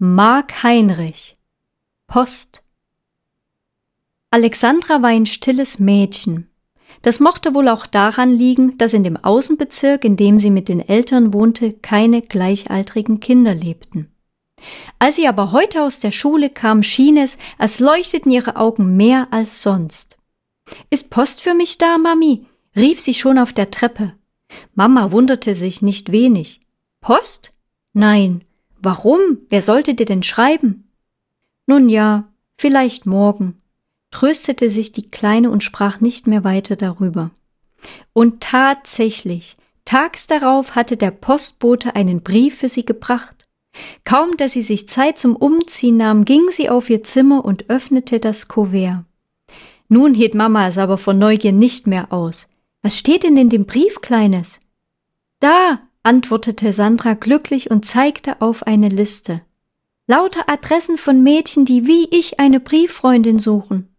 Mark Heinrich Post Alexandra war ein stilles Mädchen. Das mochte wohl auch daran liegen, dass in dem Außenbezirk, in dem sie mit den Eltern wohnte, keine gleichaltrigen Kinder lebten. Als sie aber heute aus der Schule kam, schien es, als leuchteten ihre Augen mehr als sonst. Ist Post für mich da, Mami? rief sie schon auf der Treppe. Mama wunderte sich nicht wenig. Post? Nein, Warum? Wer sollte dir denn schreiben? Nun ja, vielleicht morgen, tröstete sich die Kleine und sprach nicht mehr weiter darüber. Und tatsächlich, tags darauf hatte der Postbote einen Brief für sie gebracht. Kaum dass sie sich Zeit zum Umziehen nahm, ging sie auf ihr Zimmer und öffnete das Kuvert. Nun hielt Mama es aber vor Neugier nicht mehr aus. Was steht denn in dem Brief, Kleines? Da, antwortete Sandra glücklich und zeigte auf eine Liste. Lauter Adressen von Mädchen, die wie ich eine Brieffreundin suchen.